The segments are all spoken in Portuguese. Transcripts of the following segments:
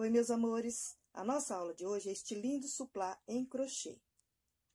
Oi, meus amores! A nossa aula de hoje é este lindo suplá em crochê.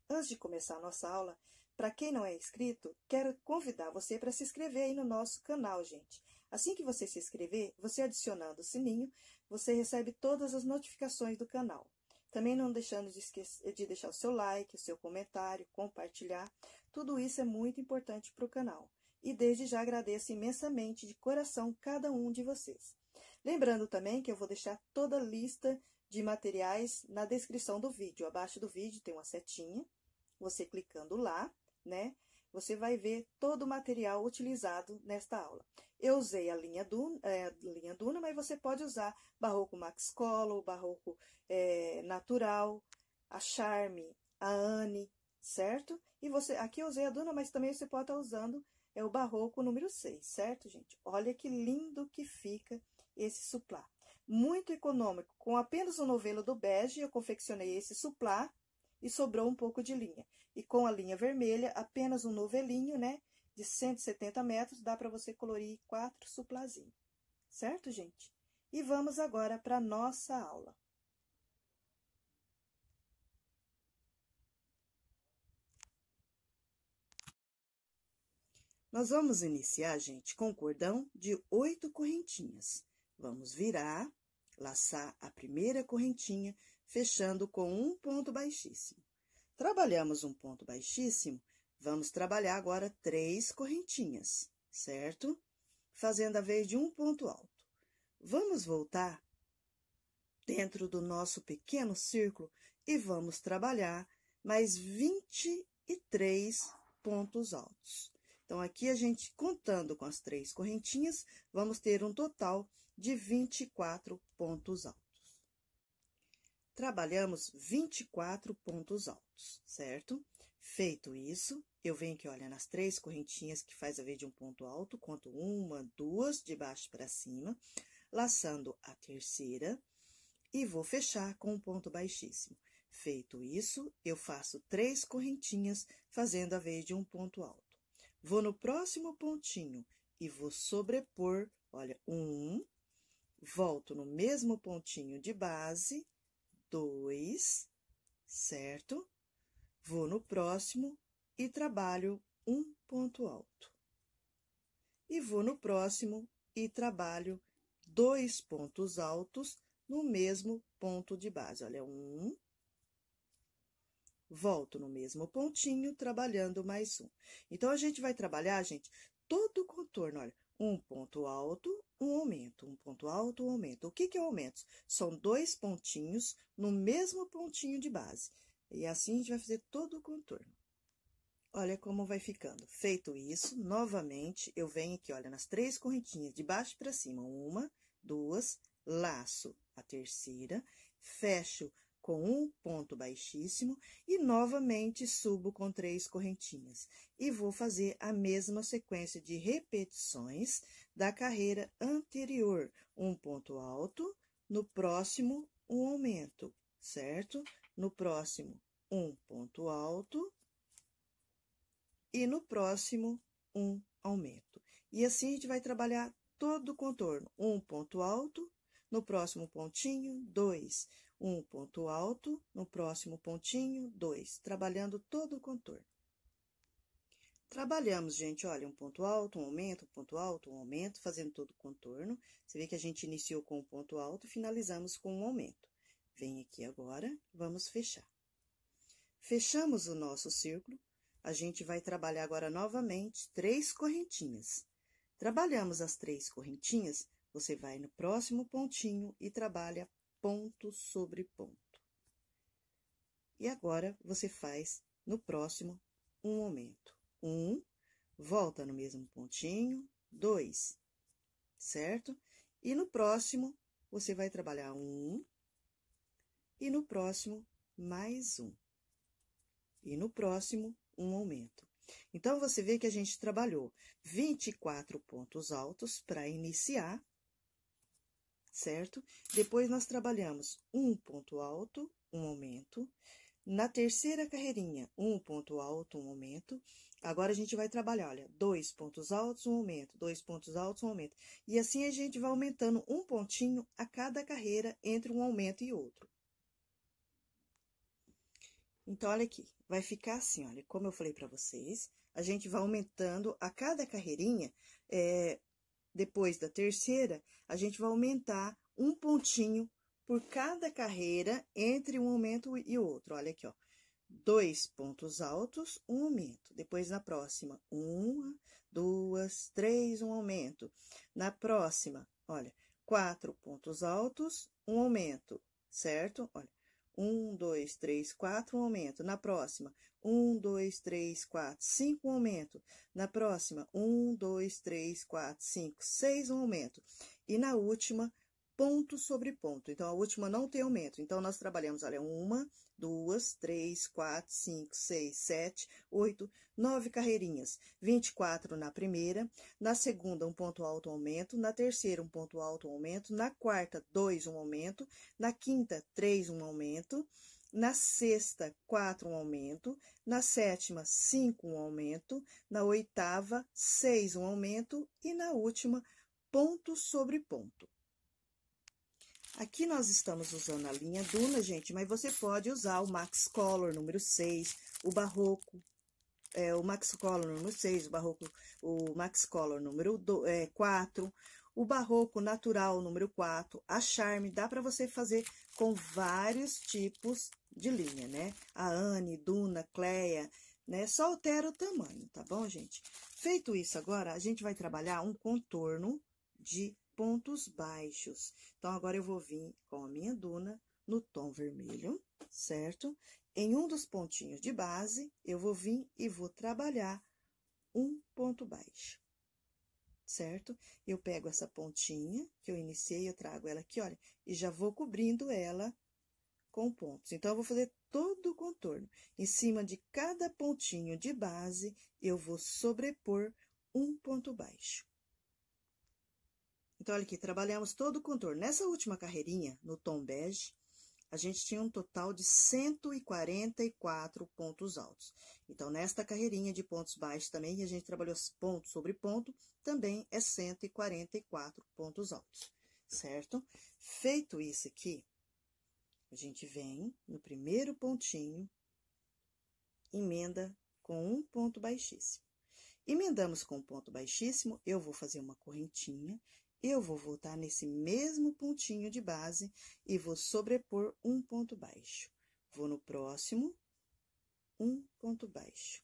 Antes de começar a nossa aula, para quem não é inscrito, quero convidar você para se inscrever aí no nosso canal, gente. Assim que você se inscrever, você adicionando o sininho, você recebe todas as notificações do canal. Também não deixando de, esquecer, de deixar o seu like, o seu comentário, compartilhar. Tudo isso é muito importante para o canal. E desde já agradeço imensamente de coração cada um de vocês. Lembrando também que eu vou deixar toda a lista de materiais na descrição do vídeo. Abaixo do vídeo tem uma setinha, você clicando lá, né? Você vai ver todo o material utilizado nesta aula. Eu usei a linha Duna, eh, é, linha Duna mas você pode usar Barroco Max Collo, Barroco é, Natural, a Charme, a Anne, certo? E você, aqui eu usei a Duna, mas também você pode estar tá usando é, o Barroco número 6, certo, gente? Olha que lindo que fica esse suplá. Muito econômico, com apenas o um novelo do bege, eu confeccionei esse suplá e sobrou um pouco de linha. E com a linha vermelha, apenas um novelinho, né, de 170 metros, dá para você colorir quatro suplazinhos. Certo, gente? E vamos agora para nossa aula. Nós vamos iniciar, gente, com um cordão de oito correntinhas. Vamos virar, laçar a primeira correntinha, fechando com um ponto baixíssimo. Trabalhamos um ponto baixíssimo, vamos trabalhar agora três correntinhas, certo? Fazendo a vez de um ponto alto. Vamos voltar dentro do nosso pequeno círculo e vamos trabalhar mais 23 pontos altos. Então, aqui a gente, contando com as três correntinhas, vamos ter um total de 24 pontos altos. Trabalhamos 24 pontos altos, certo? Feito isso, eu venho aqui, olha, nas três correntinhas que faz a vez de um ponto alto, conto uma, duas, de baixo para cima, laçando a terceira, e vou fechar com um ponto baixíssimo. Feito isso, eu faço três correntinhas, fazendo a vez de um ponto alto. Vou no próximo pontinho e vou sobrepor, olha, um, volto no mesmo pontinho de base, dois, certo? Vou no próximo e trabalho um ponto alto. E vou no próximo e trabalho dois pontos altos no mesmo ponto de base. Olha, um. Volto no mesmo pontinho, trabalhando mais um. Então, a gente vai trabalhar, gente, todo o contorno. Olha, um ponto alto, um aumento, um ponto alto, um aumento. O que, que é o aumento? São dois pontinhos no mesmo pontinho de base. E assim a gente vai fazer todo o contorno. Olha como vai ficando. Feito isso, novamente, eu venho aqui, olha, nas três correntinhas, de baixo para cima. Uma, duas, laço a terceira, fecho com um ponto baixíssimo e novamente subo com três correntinhas. E vou fazer a mesma sequência de repetições da carreira anterior. Um ponto alto, no próximo, um aumento, certo? No próximo, um ponto alto e no próximo, um aumento. E assim a gente vai trabalhar todo o contorno. Um ponto alto, no próximo pontinho, dois. Um ponto alto, no próximo pontinho, dois, trabalhando todo o contorno. Trabalhamos, gente, olha, um ponto alto, um aumento, um ponto alto, um aumento, fazendo todo o contorno. Você vê que a gente iniciou com um ponto alto, finalizamos com um aumento. Vem aqui agora, vamos fechar. Fechamos o nosso círculo, a gente vai trabalhar agora novamente três correntinhas. Trabalhamos as três correntinhas, você vai no próximo pontinho e trabalha ponto sobre ponto. E agora você faz no próximo um momento. Um, volta no mesmo pontinho, dois, certo? E no próximo você vai trabalhar um, e no próximo mais um, e no próximo um aumento. Então, você vê que a gente trabalhou 24 pontos altos para iniciar certo? Depois nós trabalhamos um ponto alto, um aumento. Na terceira carreirinha, um ponto alto, um aumento. Agora a gente vai trabalhar, olha, dois pontos altos, um aumento, dois pontos altos, um aumento. E assim a gente vai aumentando um pontinho a cada carreira entre um aumento e outro. Então, olha aqui, vai ficar assim, olha, como eu falei para vocês, a gente vai aumentando a cada carreirinha é, depois da terceira, a gente vai aumentar um pontinho por cada carreira entre um aumento e outro. Olha aqui, ó. Dois pontos altos, um aumento. Depois, na próxima, uma, duas, três, um aumento. Na próxima, olha, quatro pontos altos, um aumento, certo? Olha, um, dois, três, quatro, um aumento. Na próxima, um, dois, três, quatro, cinco, um aumento. Na próxima, um, dois, três, quatro, cinco, seis, um aumento. E na última, ponto sobre ponto. Então, a última não tem aumento. Então, nós trabalhamos, olha, uma, duas, três, quatro, cinco, seis, sete, oito, nove carreirinhas. 24 na primeira, na segunda, um ponto alto aumento, na terceira, um ponto alto aumento, na quarta, dois, um aumento, na quinta, três, um aumento, na sexta, quatro um aumento. Na sétima, cinco um aumento. Na oitava, seis um aumento. E na última, ponto sobre ponto. Aqui nós estamos usando a linha Duna, gente, mas você pode usar o Max Color número 6, o Barroco, é, o Max Color número 6, o Barroco, o Max Color número do, é, 4, o Barroco Natural número 4, a Charme, dá para você fazer com vários tipos de linha, né? A Anne, Duna, Cleia, né? Só altera o tamanho, tá bom, gente? Feito isso agora, a gente vai trabalhar um contorno de pontos baixos. Então, agora eu vou vir com a minha duna no tom vermelho, certo? Em um dos pontinhos de base, eu vou vir e vou trabalhar um ponto baixo, certo? Eu pego essa pontinha que eu iniciei, eu trago ela aqui, olha, e já vou cobrindo ela com pontos. Então, eu vou fazer todo o contorno. Em cima de cada pontinho de base, eu vou sobrepor um ponto baixo. Então, olha aqui, trabalhamos todo o contorno. Nessa última carreirinha, no tom bege, a gente tinha um total de 144 pontos altos. Então, nesta carreirinha de pontos baixos também, a gente trabalhou ponto sobre ponto, também é 144 pontos altos, certo? Feito isso aqui, a gente vem no primeiro pontinho, emenda com um ponto baixíssimo. Emendamos com um ponto baixíssimo, eu vou fazer uma correntinha eu vou voltar nesse mesmo pontinho de base e vou sobrepor um ponto baixo. Vou no próximo, um ponto baixo.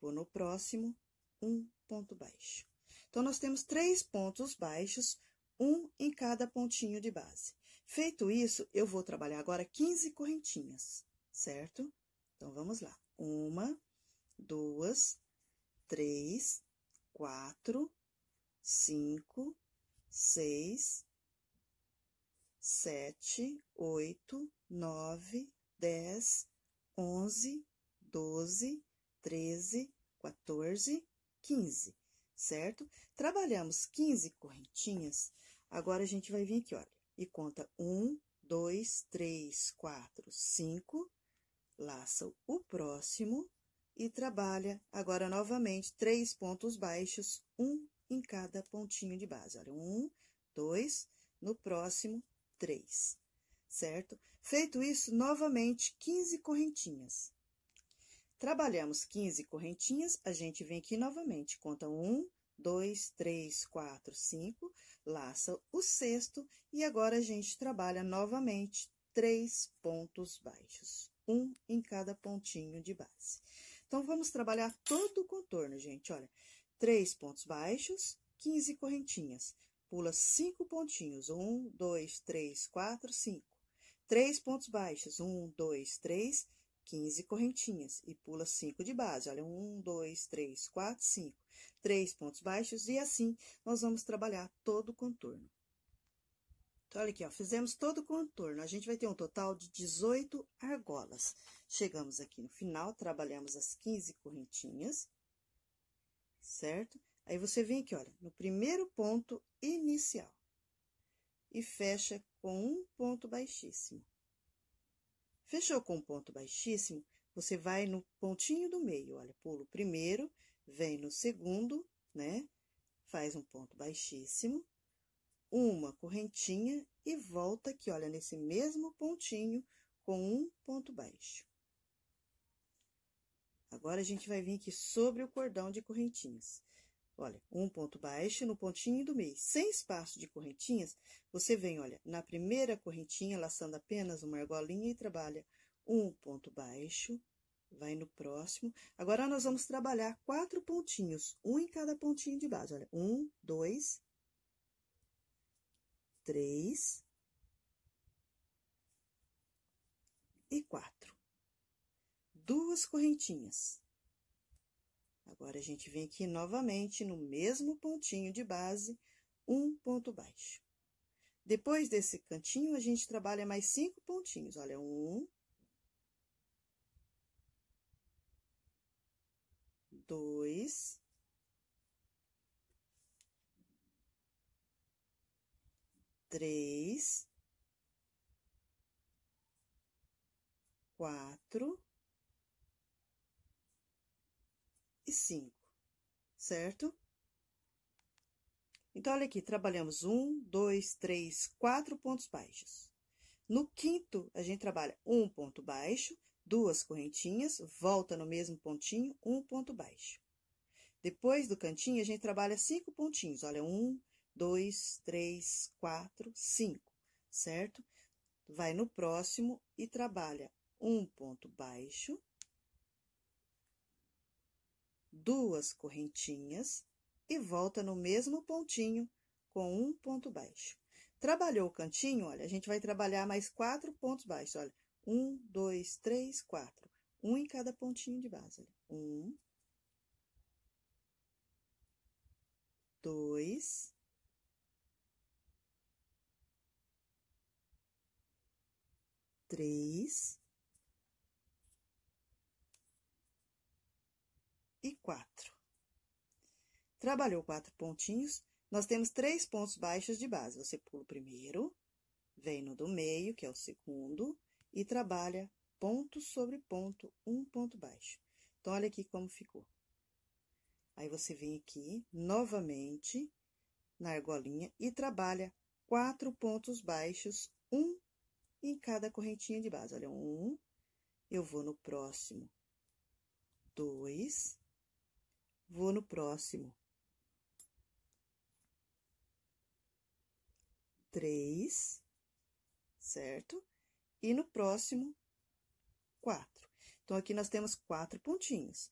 Vou no próximo, um ponto baixo. Então, nós temos três pontos baixos, um em cada pontinho de base. Feito isso, eu vou trabalhar agora 15 correntinhas, certo? Então, vamos lá. Uma, duas, três, quatro, cinco, seis, sete, oito, nove, dez, onze, doze, treze, quatorze, quinze, certo? Trabalhamos quinze correntinhas. Agora, a gente vai vir aqui, olha, e conta um, dois, três, quatro, cinco, laça o próximo e trabalha agora novamente três pontos baixos, um, em cada pontinho de base. Olha, um, dois, no próximo, três, certo? Feito isso, novamente, 15 correntinhas. Trabalhamos 15 correntinhas, a gente vem aqui novamente, conta um, dois, três, quatro, cinco, laça o sexto, e agora a gente trabalha novamente três pontos baixos, um em cada pontinho de base. Então, vamos trabalhar todo o contorno, gente, olha três pontos baixos, 15 correntinhas. Pula cinco pontinhos, um, dois, três, quatro, cinco. Três pontos baixos, um, dois, três, 15 correntinhas. E pula cinco de base, olha, um, dois, três, quatro, cinco. Três pontos baixos e assim nós vamos trabalhar todo o contorno. Então, olha aqui, ó, fizemos todo o contorno. A gente vai ter um total de 18 argolas. Chegamos aqui no final, trabalhamos as 15 correntinhas certo? Aí você vem aqui, olha, no primeiro ponto inicial e fecha com um ponto baixíssimo. Fechou com um ponto baixíssimo, você vai no pontinho do meio, olha, pula o primeiro, vem no segundo, né? Faz um ponto baixíssimo, uma correntinha e volta aqui, olha, nesse mesmo pontinho com um ponto baixo. Agora, a gente vai vir aqui sobre o cordão de correntinhas. Olha, um ponto baixo no pontinho do meio, sem espaço de correntinhas, você vem, olha, na primeira correntinha, laçando apenas uma argolinha e trabalha um ponto baixo, vai no próximo. Agora, nós vamos trabalhar quatro pontinhos, um em cada pontinho de base, olha, um, dois, três e quatro duas correntinhas. Agora, a gente vem aqui novamente no mesmo pontinho de base, um ponto baixo. Depois desse cantinho, a gente trabalha mais cinco pontinhos. Olha, um, dois, três, quatro, 5, certo? Então, olha aqui, trabalhamos um, dois, três, quatro pontos baixos. No quinto, a gente trabalha um ponto baixo, duas correntinhas, volta no mesmo pontinho, um ponto baixo. Depois do cantinho, a gente trabalha cinco pontinhos. Olha, um, dois, três, quatro, cinco, certo? Vai no próximo e trabalha um ponto baixo, duas correntinhas e volta no mesmo pontinho com um ponto baixo. Trabalhou o cantinho, olha, a gente vai trabalhar mais quatro pontos baixos, olha. Um, dois, três, quatro. Um em cada pontinho de base, olha. Um. Dois. Três. quatro. Trabalhou quatro pontinhos, nós temos três pontos baixos de base. Você pula o primeiro, vem no do meio, que é o segundo, e trabalha ponto sobre ponto, um ponto baixo. Então, olha aqui como ficou. Aí, você vem aqui, novamente, na argolinha, e trabalha quatro pontos baixos, um em cada correntinha de base. Olha, um, eu vou no próximo, dois, vou no próximo. Três, certo? E no próximo, quatro. Então, aqui nós temos quatro pontinhos.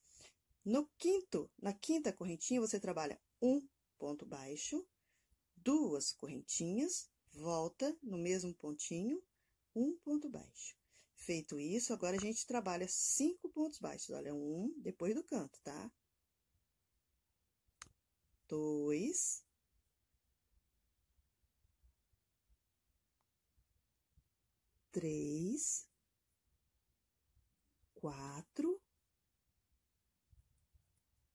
No quinto, na quinta correntinha, você trabalha um ponto baixo, duas correntinhas, volta no mesmo pontinho, um ponto baixo. Feito isso, agora a gente trabalha cinco pontos baixos. Olha, um depois do canto, tá? dois, três, quatro,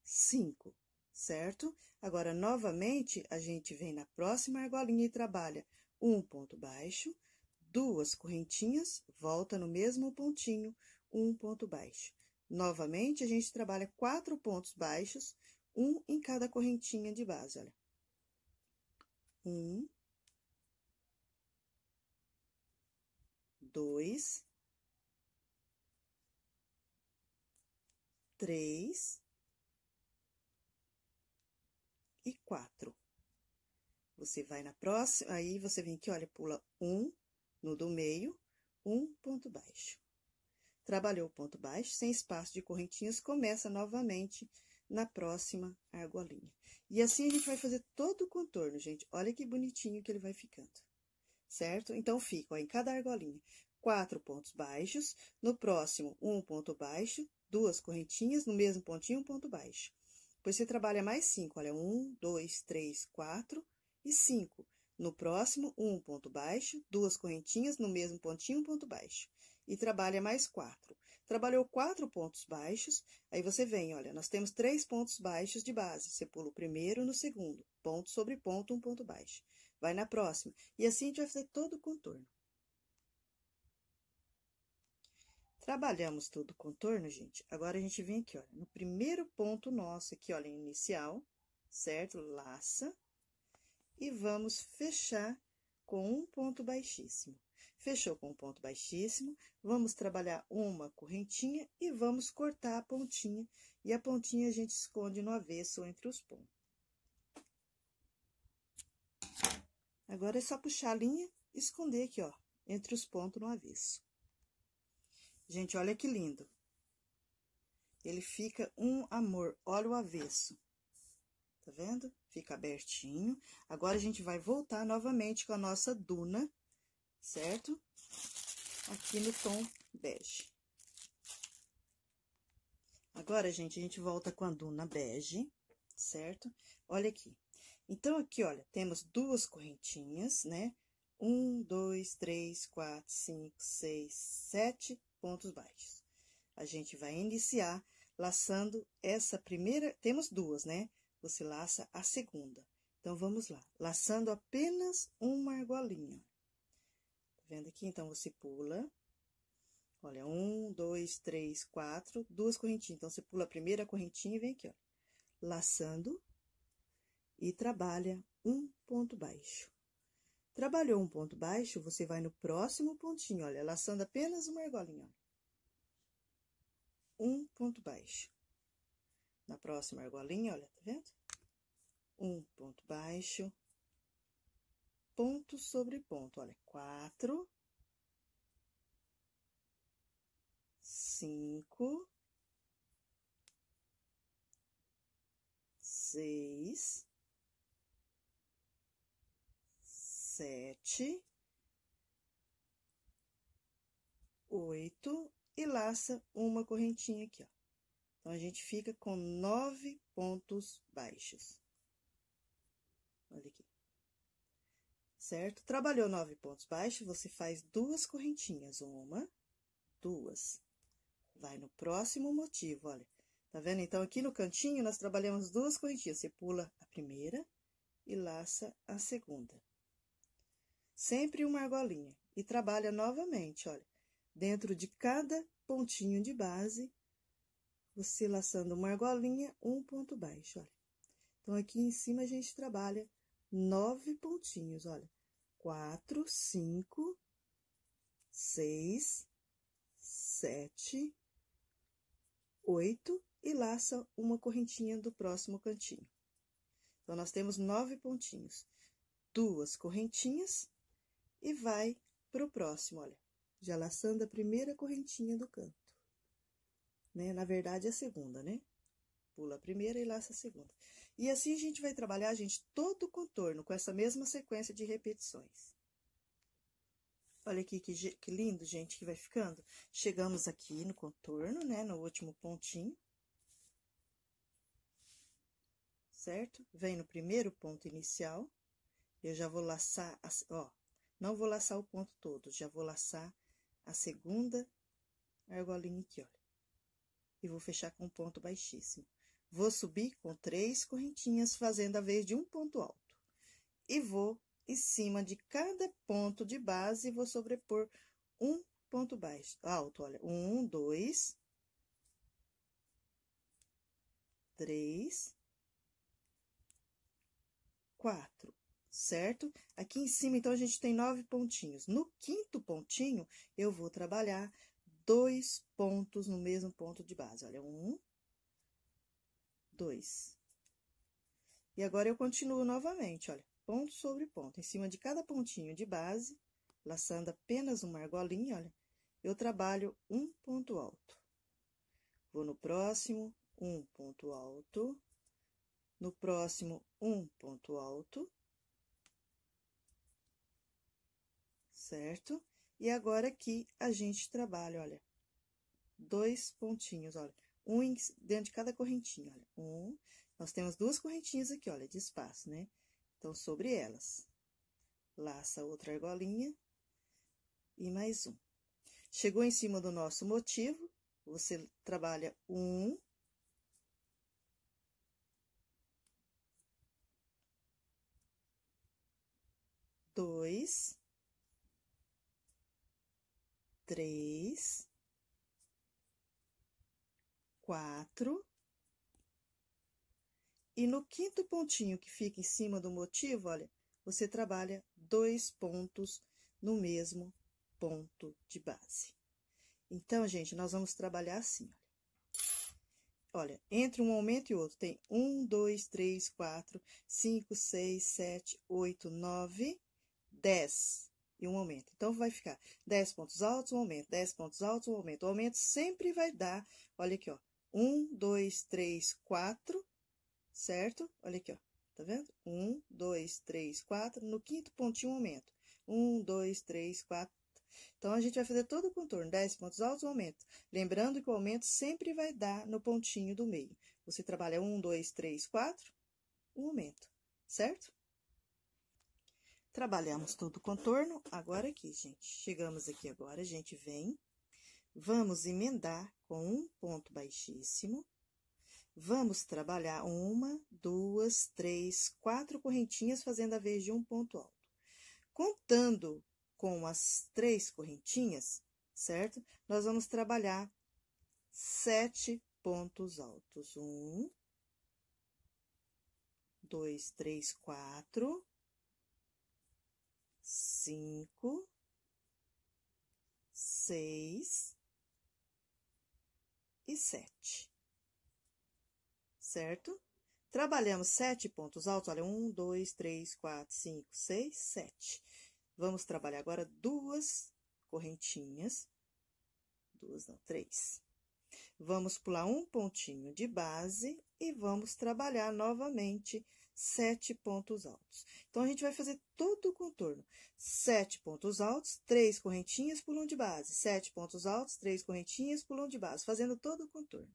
cinco, certo? Agora, novamente, a gente vem na próxima argolinha e trabalha um ponto baixo, duas correntinhas, volta no mesmo pontinho, um ponto baixo. Novamente, a gente trabalha quatro pontos baixos, um em cada correntinha de base, olha. Um, dois, três e quatro. Você vai na próxima, aí você vem aqui, olha, pula um no do meio, um ponto baixo. Trabalhou o ponto baixo, sem espaço de correntinhas, começa novamente na próxima argolinha. E assim a gente vai fazer todo o contorno, gente. Olha que bonitinho que ele vai ficando, certo? Então, fica ó, em cada argolinha quatro pontos baixos, no próximo, um ponto baixo, duas correntinhas, no mesmo pontinho, um ponto baixo. Depois, você trabalha mais cinco, olha, um, dois, três, quatro e cinco. No próximo, um ponto baixo, duas correntinhas, no mesmo pontinho, um ponto baixo e trabalha mais quatro. Trabalhou quatro pontos baixos, aí você vem, olha, nós temos três pontos baixos de base. Você pula o primeiro no segundo, ponto sobre ponto, um ponto baixo. Vai na próxima. E assim a gente vai fazer todo o contorno. Trabalhamos todo o contorno, gente. Agora, a gente vem aqui, olha, no primeiro ponto nosso aqui, olha, inicial, certo? Laça. E vamos fechar com um ponto baixíssimo. Fechou com um ponto baixíssimo, vamos trabalhar uma correntinha e vamos cortar a pontinha. E a pontinha a gente esconde no avesso entre os pontos. Agora é só puxar a linha e esconder aqui, ó, entre os pontos no avesso. Gente, olha que lindo. Ele fica um amor, olha o avesso. Tá vendo? Fica abertinho. Agora, a gente vai voltar novamente com a nossa duna certo? Aqui no tom bege. Agora, gente, a gente volta com a duna bege, certo? Olha aqui. Então, aqui, olha, temos duas correntinhas, né? Um, dois, três, quatro, cinco, seis, sete pontos baixos. A gente vai iniciar laçando essa primeira... Temos duas, né? Você laça a segunda. Então, vamos lá. Laçando apenas uma argolinha, vendo aqui? Então, você pula. Olha, um, dois, três, quatro, duas correntinhas. Então, você pula a primeira correntinha e vem aqui, ó, laçando e trabalha um ponto baixo. Trabalhou um ponto baixo, você vai no próximo pontinho, olha, laçando apenas uma argolinha, olha. Um ponto baixo. Na próxima argolinha, olha, tá vendo? Um ponto baixo ponto sobre ponto. Olha, quatro, cinco, seis, sete, oito e laça uma correntinha aqui, ó. Então, a gente fica com nove pontos baixos. Olha aqui certo? Trabalhou nove pontos baixos, você faz duas correntinhas, uma, duas. Vai no próximo motivo, olha. Tá vendo? Então, aqui no cantinho, nós trabalhamos duas correntinhas. Você pula a primeira e laça a segunda. Sempre uma argolinha. E trabalha novamente, olha. Dentro de cada pontinho de base, você laçando uma argolinha, um ponto baixo, olha. Então, aqui em cima, a gente trabalha nove pontinhos, olha. Quatro, cinco, seis, sete, oito e laça uma correntinha do próximo cantinho. Então, nós temos nove pontinhos, duas correntinhas e vai para o próximo, olha. Já laçando a primeira correntinha do canto, né? Na verdade, é a segunda, né? Pula a primeira e laça a segunda. E assim a gente vai trabalhar, gente, todo o contorno com essa mesma sequência de repetições. Olha aqui que, que lindo, gente, que vai ficando. Chegamos aqui no contorno, né, no último pontinho. Certo? Vem no primeiro ponto inicial. Eu já vou laçar, ó, não vou laçar o ponto todo, já vou laçar a segunda argolinha aqui, olha. E vou fechar com um ponto baixíssimo. Vou subir com três correntinhas, fazendo a vez de um ponto alto. E vou em cima de cada ponto de base, vou sobrepor um ponto baixo, alto, olha. Um, dois, três, quatro, certo? Aqui em cima, então, a gente tem nove pontinhos. No quinto pontinho, eu vou trabalhar dois pontos no mesmo ponto de base. Olha, um, dois. E agora eu continuo novamente, olha, ponto sobre ponto. Em cima de cada pontinho de base, laçando apenas uma argolinha, olha, eu trabalho um ponto alto. Vou no próximo, um ponto alto. No próximo, um ponto alto. Certo? E agora aqui a gente trabalha, olha, dois pontinhos, olha um dentro de cada correntinha, olha. Um, nós temos duas correntinhas aqui, olha, de espaço, né? Então, sobre elas, laça outra argolinha e mais um. Chegou em cima do nosso motivo, você trabalha um, dois, três, quatro. E no quinto pontinho que fica em cima do motivo, olha, você trabalha dois pontos no mesmo ponto de base. Então, gente, nós vamos trabalhar assim, olha. Olha, entre um aumento e outro, tem um, dois, três, quatro, cinco, seis, sete, oito, nove, dez e um aumento. Então, vai ficar dez pontos altos, um aumento, dez pontos altos, um aumento. O aumento sempre vai dar, olha aqui, ó, um, dois, três, quatro, certo? Olha aqui, ó. Tá vendo? Um, dois, três, quatro. No quinto pontinho, aumento. Um, dois, três, quatro. Então, a gente vai fazer todo o contorno. Dez pontos altos, um aumento. Lembrando que o aumento sempre vai dar no pontinho do meio. Você trabalha um, dois, três, quatro, um aumento, certo? Trabalhamos todo o contorno. Agora aqui, gente. Chegamos aqui agora, a gente vem Vamos emendar com um ponto baixíssimo. Vamos trabalhar uma, duas, três, quatro correntinhas fazendo a vez de um ponto alto. Contando com as três correntinhas, certo? Nós vamos trabalhar sete pontos altos. Um, dois, três, quatro, cinco, seis, e 7. Certo? Trabalhamos sete pontos altos. Olha, um, dois, três, quatro, cinco, seis, sete. Vamos trabalhar agora duas correntinhas. Duas, não, três. Vamos pular um pontinho de base e vamos trabalhar novamente sete pontos altos. Então, a gente vai fazer todo o contorno. Sete pontos altos, três correntinhas, pulão de base. Sete pontos altos, três correntinhas, pulão de base, fazendo todo o contorno.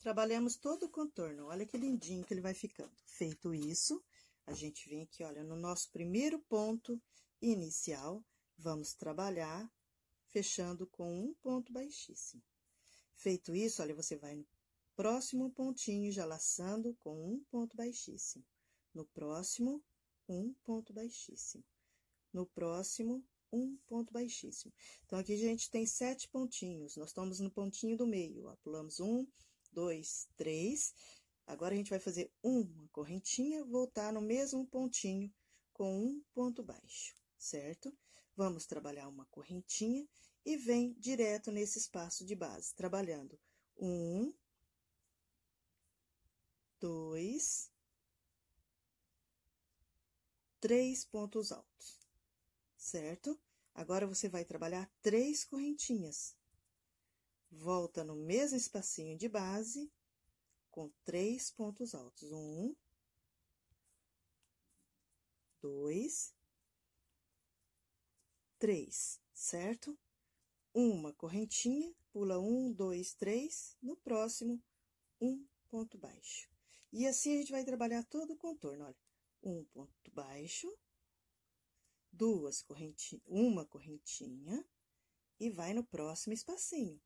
Trabalhamos todo o contorno. Olha que lindinho que ele vai ficando. Feito isso, a gente vem aqui, olha, no nosso primeiro ponto inicial, vamos trabalhar fechando com um ponto baixíssimo. Feito isso, olha, você vai no Próximo pontinho já laçando com um ponto baixíssimo. No próximo, um ponto baixíssimo. No próximo, um ponto baixíssimo. Então, aqui a gente tem sete pontinhos. Nós estamos no pontinho do meio, ó. Pulamos um, dois, três. Agora, a gente vai fazer uma correntinha, voltar no mesmo pontinho com um ponto baixo, certo? Vamos trabalhar uma correntinha e vem direto nesse espaço de base, trabalhando um, dois, três pontos altos, certo? Agora você vai trabalhar três correntinhas. Volta no mesmo espacinho de base com três pontos altos. Um, dois, três, certo? Uma correntinha, pula um, dois, três, no próximo, um ponto baixo. E assim a gente vai trabalhar todo o contorno, olha. Um ponto baixo, duas correntinhas, uma correntinha, e vai no próximo espacinho.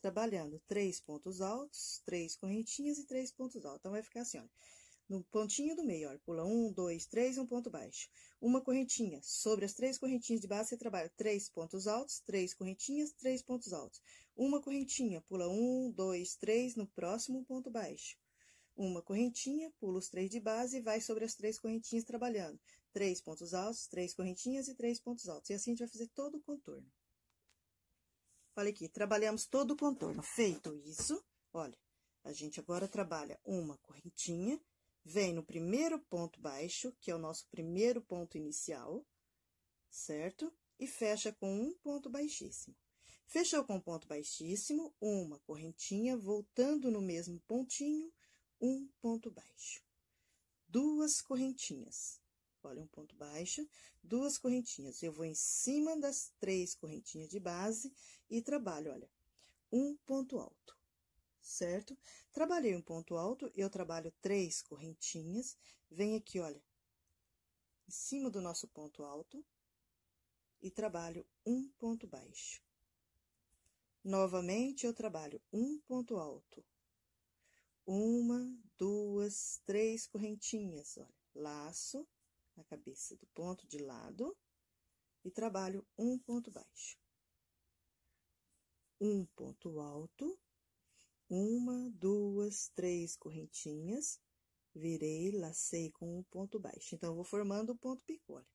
Trabalhando três pontos altos, três correntinhas e três pontos altos. Então, vai ficar assim, olha. No pontinho do meio, olha, pula um, dois, três, um ponto baixo. Uma correntinha. Sobre as três correntinhas de base, você trabalha três pontos altos, três correntinhas, três pontos altos. Uma correntinha, pula um, dois, três, no próximo ponto baixo uma correntinha, pula os três de base e vai sobre as três correntinhas trabalhando. Três pontos altos, três correntinhas e três pontos altos. E assim a gente vai fazer todo o contorno. Olha aqui, trabalhamos todo o contorno. Feito isso, olha, a gente agora trabalha uma correntinha, vem no primeiro ponto baixo, que é o nosso primeiro ponto inicial, certo? E fecha com um ponto baixíssimo. Fechou com um ponto baixíssimo, uma correntinha, voltando no mesmo pontinho, um ponto baixo, duas correntinhas. Olha, um ponto baixo, duas correntinhas. Eu vou em cima das três correntinhas de base e trabalho, olha, um ponto alto, certo? Trabalhei um ponto alto, eu trabalho três correntinhas. Vem aqui, olha, em cima do nosso ponto alto e trabalho um ponto baixo. Novamente, eu trabalho um ponto alto uma, duas, três correntinhas, olha, laço na cabeça do ponto de lado e trabalho um ponto baixo. Um ponto alto, uma, duas, três correntinhas, virei, lacei com um ponto baixo. Então, vou formando o ponto picô, olha.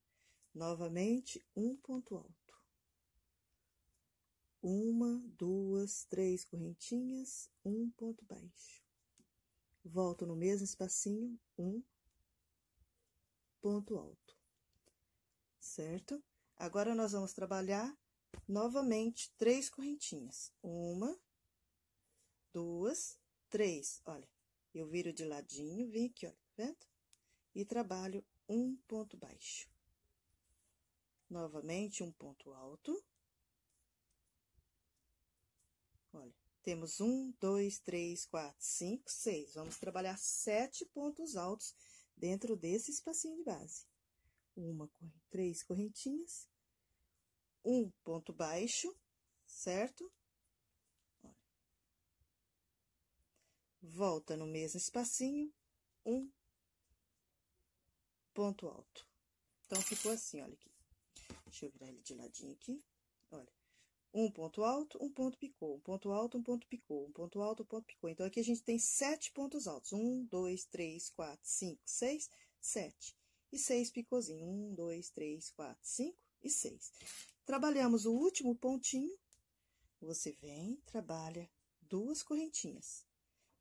Novamente, um ponto alto. Uma, duas, três correntinhas, um ponto baixo Volto no mesmo espacinho, um ponto alto, certo? Agora, nós vamos trabalhar novamente três correntinhas. Uma, duas, três. Olha, eu viro de ladinho, vem aqui, olha, tá vendo? E trabalho um ponto baixo. Novamente, um ponto alto. Olha, temos um, dois, três, quatro, cinco, seis. Vamos trabalhar sete pontos altos dentro desse espacinho de base. Uma, três correntinhas, um ponto baixo, certo? Volta no mesmo espacinho, um ponto alto. Então, ficou assim, olha aqui. Deixa eu virar ele de ladinho aqui. Um ponto alto, um ponto picou, um ponto alto, um ponto picou, um ponto alto, um ponto picou. Então, aqui a gente tem sete pontos altos. Um, dois, três, quatro, cinco, seis, sete. E seis picôzinhos. Um, dois, três, quatro, cinco e seis. Trabalhamos o último pontinho. Você vem, trabalha duas correntinhas.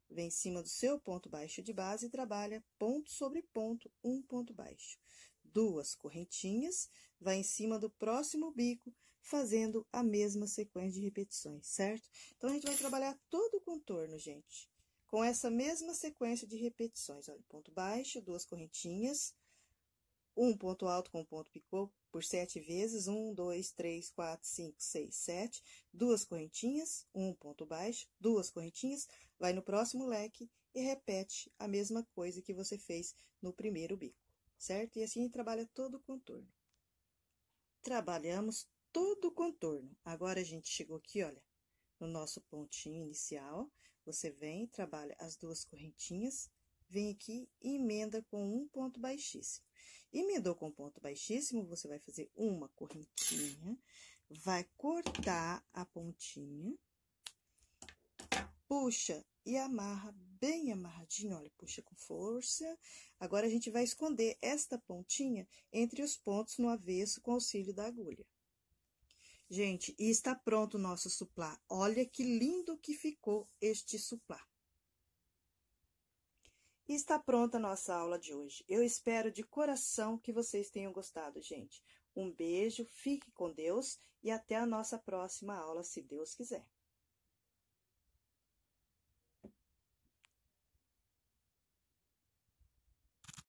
Vem em cima do seu ponto baixo de base e trabalha ponto sobre ponto, um ponto baixo. Duas correntinhas, vai em cima do próximo bico, fazendo a mesma sequência de repetições, certo? Então, a gente vai trabalhar todo o contorno, gente, com essa mesma sequência de repetições. Olha, ponto baixo, duas correntinhas, um ponto alto com ponto picô por sete vezes, um, dois, três, quatro, cinco, seis, sete, duas correntinhas, um ponto baixo, duas correntinhas, vai no próximo leque e repete a mesma coisa que você fez no primeiro bico, certo? E assim trabalha todo o contorno. Trabalhamos todo o contorno. Agora a gente chegou aqui, olha, no nosso pontinho inicial, você vem, trabalha as duas correntinhas, vem aqui e emenda com um ponto baixíssimo. Emendou com um ponto baixíssimo, você vai fazer uma correntinha, vai cortar a pontinha, puxa e amarra bem amarradinho, olha, puxa com força. Agora, a gente vai esconder esta pontinha entre os pontos no avesso com auxílio da agulha. Gente, e está pronto o nosso suplá. Olha que lindo que ficou este suplá. E está pronta a nossa aula de hoje. Eu espero de coração que vocês tenham gostado, gente. Um beijo, fique com Deus e até a nossa próxima aula, se Deus quiser.